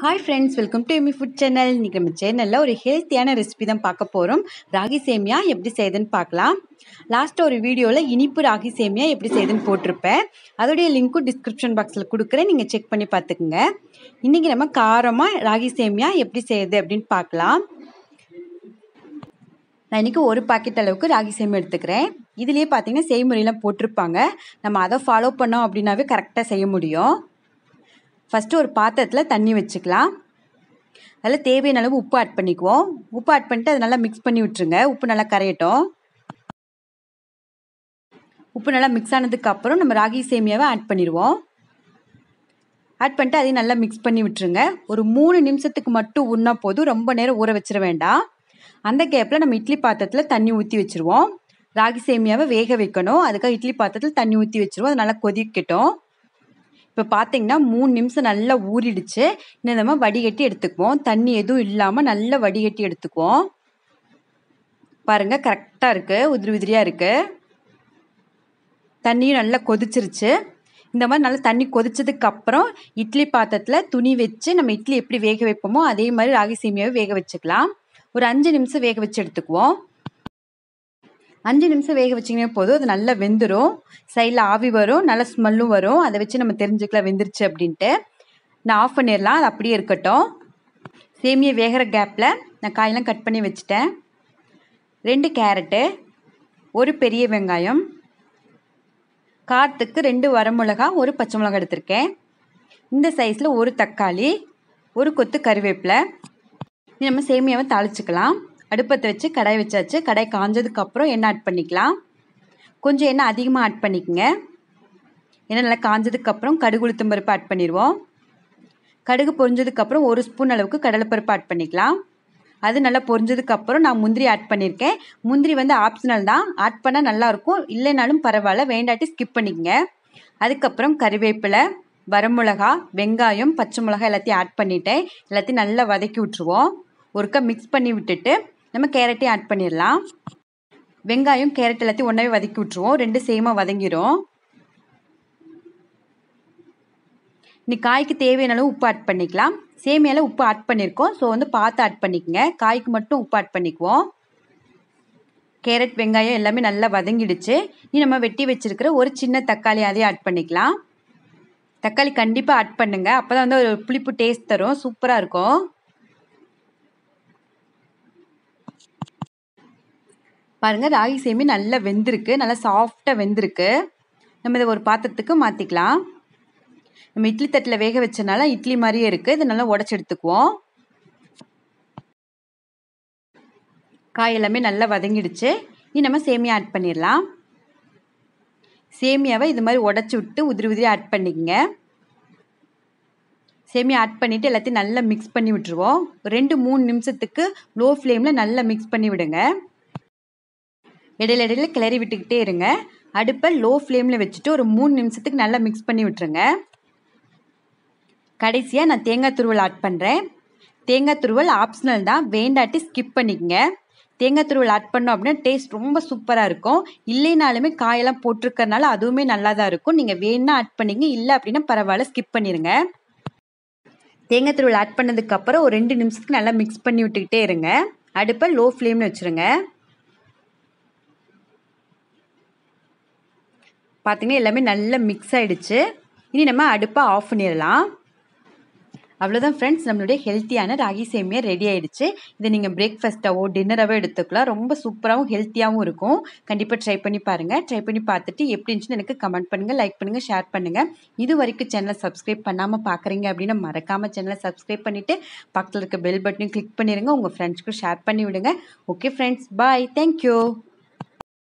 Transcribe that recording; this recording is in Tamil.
hi friends welcome to Amy food channel இன்றைக்கி நம்ம சேனலில் ஒரு ஹெல்த்தியான ரெசிபி தான் பார்க்க போகிறோம் ராகி சேமியா எப்படி செய்யுதுன்னு பார்க்கலாம் லாஸ்ட் ஒரு வீடியோவில் இனிப்பு ராகி சேமியா எப்படி செய்யுதுன்னு போட்டிருப்பேன் அதோடைய லிங்க்கும் டிஸ்கிரிப்ஷன் பாக்ஸில் கொடுக்குறேன் நீங்கள் செக் பண்ணி பார்த்துக்குங்க இன்றைக்கி நம்ம காரமாக ராகி சேமியா எப்படி செய்யுது அப்படின்னு பார்க்கலாம் நான் இன்றைக்கி ஒரு பாக்கெட் அளவுக்கு ராகி சேமியா எடுத்துக்கிறேன் இதுலேயே பார்த்தீங்கன்னா செய்முறையெல்லாம் போட்டிருப்பாங்க நம்ம அதை ஃபாலோ பண்ணோம் அப்படின்னாவே கரெக்டாக செய்ய முடியும் ஃபஸ்ட்டு ஒரு பாத்திரத்தில் தண்ணி வச்சுக்கலாம் அதில் தேவையான அளவு உப்பு ஆட் பண்ணிக்குவோம் உப்பு ஆட் பண்ணிட்டு அதை நல்லா மிக்ஸ் பண்ணி விட்டுருங்க உப்பு நல்லா கரையட்டும் உப்பு நல்லா மிக்ஸ் ஆனதுக்கப்புறம் நம்ம ராகி சேமியாவை ஆட் பண்ணிடுவோம் ஆட் பண்ணிட்டு அதையும் நல்லா மிக்ஸ் பண்ணி விட்டுருங்க ஒரு மூணு நிமிஷத்துக்கு மட்டும் உண்ணா போதும் ரொம்ப நேரம் ஊற வச்சிட வேண்டாம் அந்த கேப்பில் நம்ம இட்லி பாத்திரத்தில் தண்ணி ஊற்றி வச்சுருவோம் ராகி சேமியாவை வேக வைக்கணும் அதுக்காக இட்லி பாத்திரத்தில் தண்ணி ஊற்றி வச்சுருவோம் அது நல்லா கொதிக்கட்டும் இப்போ பார்த்தீங்கன்னா மூணு நிமிஷம் நல்லா ஊறிடுச்சு இந்த நம்ம வடிகட்டி எடுத்துக்குவோம் தண்ணி எதுவும் இல்லாமல் நல்லா வடிகட்டி எடுத்துக்குவோம் பாருங்கள் கரெக்டாக இருக்குது உதிரி உதிரியாக இருக்குது தண்ணியும் நல்லா கொதிச்சிருச்சு இந்த மாதிரி நல்லா தண்ணி கொதிச்சதுக்கப்புறம் இட்லி பாத்திரத்தில் துணி வச்சு நம்ம இட்லி எப்படி வேக வைப்போமோ அதே மாதிரி ராகி சேமியாவை வேக வச்சுக்கலாம் ஒரு அஞ்சு நிமிஷம் வேக வச்சு எடுத்துக்குவோம் அஞ்சு நிமிஷம் வேக வச்சிங்கன்னா போதும் அது நல்லா வெந்துடும் சைடில் ஆவி வரும் நல்லா ஸ்மெல்லும் வரும் அதை வச்சு நம்ம தெரிஞ்சுக்கலாம் வெந்துருச்சு அப்படின்ட்டு நான் ஆஃப் பண்ணிடலாம் அது அப்படியே இருக்கட்டும் சேமியை வேகிற கேப்பில் நான் காயெல்லாம் கட் பண்ணி வச்சுட்டேன் ரெண்டு கேரட்டு ஒரு பெரிய வெங்காயம் காரத்துக்கு ரெண்டு வரமிளகா ஒரு பச்சை மிளகா எடுத்திருக்கேன் இந்த சைஸில் ஒரு தக்காளி ஒரு கொத்து கருவேப்பிலை நம்ம சேமியாவை தாளிச்சிக்கலாம் அடுப்பத்தை வச்சு கடாய் வச்சாச்சு கடாய் காஞ்சதுக்கப்புறம் எண்ணெய் ஆட் பண்ணிக்கலாம் கொஞ்சம் எண்ணெய் அதிகமாக ஆட் பண்ணிக்கோங்க எண்ணெய் நல்லா காஞ்சதுக்கப்புறம் கடுகு உளுத்தம் பருப்பு ஆட் பண்ணிடுவோம் கடுகு பொரிஞ்சதுக்கப்புறம் ஒரு ஸ்பூன் அளவுக்கு கடலைப்பருப்பு ஆட் பண்ணிக்கலாம் அது நல்லா பொரிஞ்சதுக்கப்புறம் நான் முந்திரி ஆட் பண்ணியிருக்கேன் முந்திரி வந்து ஆப்ஷனல் தான் ஆட் பண்ணால் நல்லாயிருக்கும் இல்லைனாலும் பரவாயில்ல வேண்டாட்டி ஸ்கிப் பண்ணிக்கங்க அதுக்கப்புறம் கறிவேப்பிலை வரமிளகா வெங்காயம் பச்சை மிளகா எல்லாத்தையும் ஆட் பண்ணிட்டேன் எல்லாத்தையும் நல்லா வதக்கி விட்டுருவோம் ஒருக்கா மிக்ஸ் பண்ணி விட்டுட்டு நம்ம கேரட்டையும் ஆட் பண்ணிடலாம் வெங்காயம் கேரட் எல்லாத்தையும் ஒன்றாவே வதக்கி விட்ருவோம் ரெண்டு சேமாக வதங்கிடும் இன்னைக்கு காய்க்கு தேவையான அளவு உப்பு ஆட் பண்ணிக்கலாம் சேமியால் உப்பு ஆட் பண்ணியிருக்கோம் ஸோ வந்து பார்த்து ஆட் பண்ணிக்கோங்க காய்க்கு மட்டும் உப்பு ஆட் பண்ணிக்குவோம் கேரட் வெங்காயம் எல்லாமே நல்லா வதங்கிடுச்சு இனி நம்ம வெட்டி வச்சுருக்கிற ஒரு சின்ன தக்காளி அதே ஆட் பண்ணிக்கலாம் தக்காளி கண்டிப்பாக ஆட் பண்ணுங்கள் அப்போ தான் வந்து ஒரு புளிப்பு டேஸ்ட் தரும் சூப்பராக இருக்கும் பாருங்கள் ராகி சேமி நல்லா வெந்திருக்கு நல்லா சாஃப்டாக வெந்திருக்கு நம்ம இதை ஒரு பாத்திரத்துக்கு மாற்றிக்கலாம் நம்ம இட்லி தட்டில் வேக வச்சனால இட்லி மாதிரியே இருக்குது இதை நல்லா உடச்சி எடுத்துக்குவோம் காய் எல்லாமே நல்லா வதங்கிடுச்சு இனி நம்ம சேமியா ஆட் பண்ணிடலாம் சேமியாவை இது மாதிரி உடச்சி விட்டு உதிரி உதிரி ஆட் பண்ணிக்கங்க சேமியா ஆட் பண்ணிவிட்டு எல்லாத்தையும் நல்லா மிக்ஸ் பண்ணி விட்டுருவோம் ரெண்டு மூணு நிமிஷத்துக்கு லோ ஃப்ளேமில் நல்லா மிக்ஸ் பண்ணி விடுங்க இடையில இடையில கிளறி விட்டுக்கிட்டே இருங்க அடுப்பை லோ ஃப்ளேமில் வச்சுட்டு ஒரு மூணு நிமிஷத்துக்கு நல்லா மிக்ஸ் பண்ணி விட்டுருங்க கடைசியாக நான் தேங்காய் துருவல் ஆட் பண்ணுறேன் தேங்காய் துருவல் ஆப்ஷனல் தான் வேண்டாட்டி ஸ்கிப் பண்ணிக்கங்க தேங்காய் துருவல் ஆட் பண்ணோம் அப்படின்னா டேஸ்ட் ரொம்ப சூப்பராக இருக்கும் இல்லைனாலுமே காயெல்லாம் போட்டிருக்கறனால அதுவுமே நல்லா தான் இருக்கும் நீங்கள் வேணும்னா ஆட் பண்ணிங்க இல்லை அப்படின்னா பரவாயில்ல ஸ்கிப் பண்ணிடுங்க தேங்காய் துருவல் ஆட் பண்ணதுக்கப்புறம் ஒரு ரெண்டு நிமிஷத்துக்கு நல்லா மிக்ஸ் பண்ணி விட்டுக்கிட்டே இருங்க அடுப்பை லோ ஃப்ளேமில் வச்சுருங்க பார்த்திங்கன்னா எல்லாமே நல்லா மிக்ஸ் ஆகிடுச்சு இனி நம்ம அடுப்பை ஆஃப் பண்ணிடலாம் அவ்வளோதான் ஃப்ரெண்ட்ஸ் நம்மளுடைய ஹெல்த்தியான ராகி சேமியா ரெடி ஆகிடுச்சு இதை நீங்கள் பிரேக்ஃபாஸ்ட்டாவோ டின்னராகவோ எடுத்துக்கலாம் ரொம்ப சூப்பராகவும் ஹெல்த்தியாகவும் இருக்கும் கண்டிப்பாக ட்ரை பண்ணி பாருங்கள் ட்ரை பண்ணி பார்த்துட்டு எப்படி இருந்துச்சுன்னு எனக்கு கமெண்ட் பண்ணுங்கள் லைக் பண்ணுங்கள் ஷேர் பண்ணுங்கள் இது வரைக்கும் சேனலை சப்ஸ்கிரைப் பண்ணாமல் பார்க்குறீங்க அப்படின்னா மறக்காமல் சேனலை சப்ஸ்கிரைப் பண்ணிவிட்டு பக்கத்தில் இருக்க பெல் பட்டனையும் கிளிக் பண்ணிடுங்க உங்கள் ஃப்ரெண்ட்ஸ்க்கும் ஷேர் பண்ணி விடுங்க ஓகே ஃப்ரெண்ட்ஸ் பாய் தேங்க்யூ